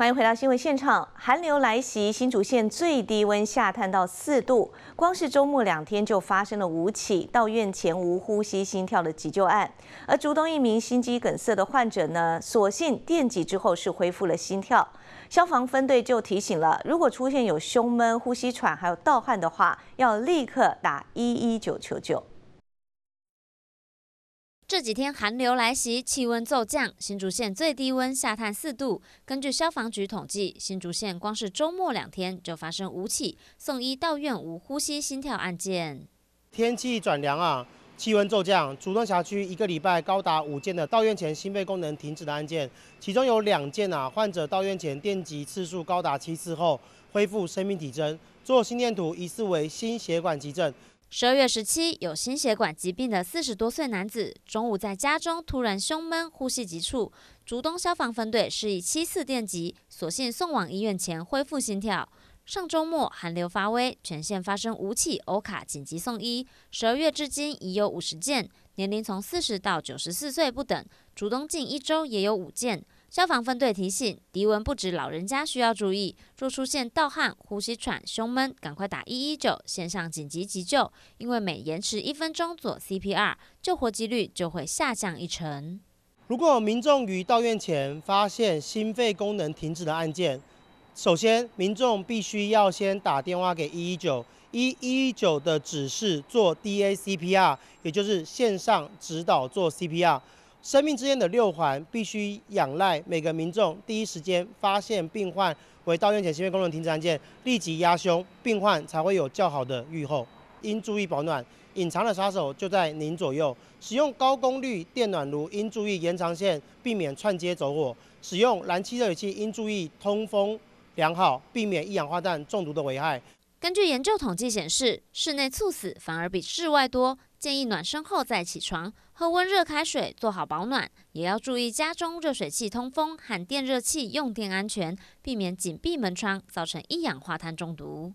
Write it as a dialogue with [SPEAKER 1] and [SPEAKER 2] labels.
[SPEAKER 1] 欢迎回到新闻现场。寒流来袭，新竹县最低温下探到四度，光是周末两天就发生了五起到院前无呼吸心跳的急救案。而竹东一名心肌梗塞的患者呢，所幸电击之后是恢复了心跳。消防分队就提醒了，如果出现有胸闷、呼吸喘，还有盗汗的话，要立刻打一一九求救。
[SPEAKER 2] 这几天寒流来袭，气温骤降，新竹县最低温下探四度。根据消防局统计，新竹县光是周末两天就发生五起送医到院无
[SPEAKER 3] 呼吸心跳案件。天气转凉啊，气温骤降，竹东辖区一个礼拜高达五件的到院前心肺功能停止的案件，其中有两件啊，患者到院前电击次数高达七次后恢复生命体征，做心电图疑似为心血管急症。十二月十七，有心血管疾病的四十多岁男子
[SPEAKER 2] 中午在家中突然胸闷、呼吸急促，竹东消防分队是以七次电击，所幸送往医院前恢复心跳。上周末寒流发威，全县发生五起欧卡紧急送医，十二月至今已有五十件，年龄从四十到九十四岁不等。竹东近一周也有五件。消防分队提醒：低温不止老人家需要注意，若出现盗汗、呼吸喘、胸闷，赶快打一一九线上紧急急救。因为每延迟一分钟做 CPR，救活几率就
[SPEAKER 3] 会下降一成。如果民众于到院前发现心肺功能停止的案件，首先民众必须要先打电话给一一九，依一一九的指示做 DACPR，也就是线上指导做 CPR。生命之间的六环必须仰赖每个民众第一时间发现病患为到院前心肺功能停止案件，立即压胸，病患才会有较好的预后。应注意保暖，隐藏的杀手就在您左右。使用高功率电暖炉应注意延长线，避免串接走火。使用燃气热水器应注意通风良好，避免一氧化碳中毒的危害。根据研究统计
[SPEAKER 2] 显示，室内猝死反而比室外多。建议暖身后再起床，喝温热开水，做好保暖，也要注意家中热水器通风和电热器用电安全，避免紧闭门窗造成一氧化碳中毒。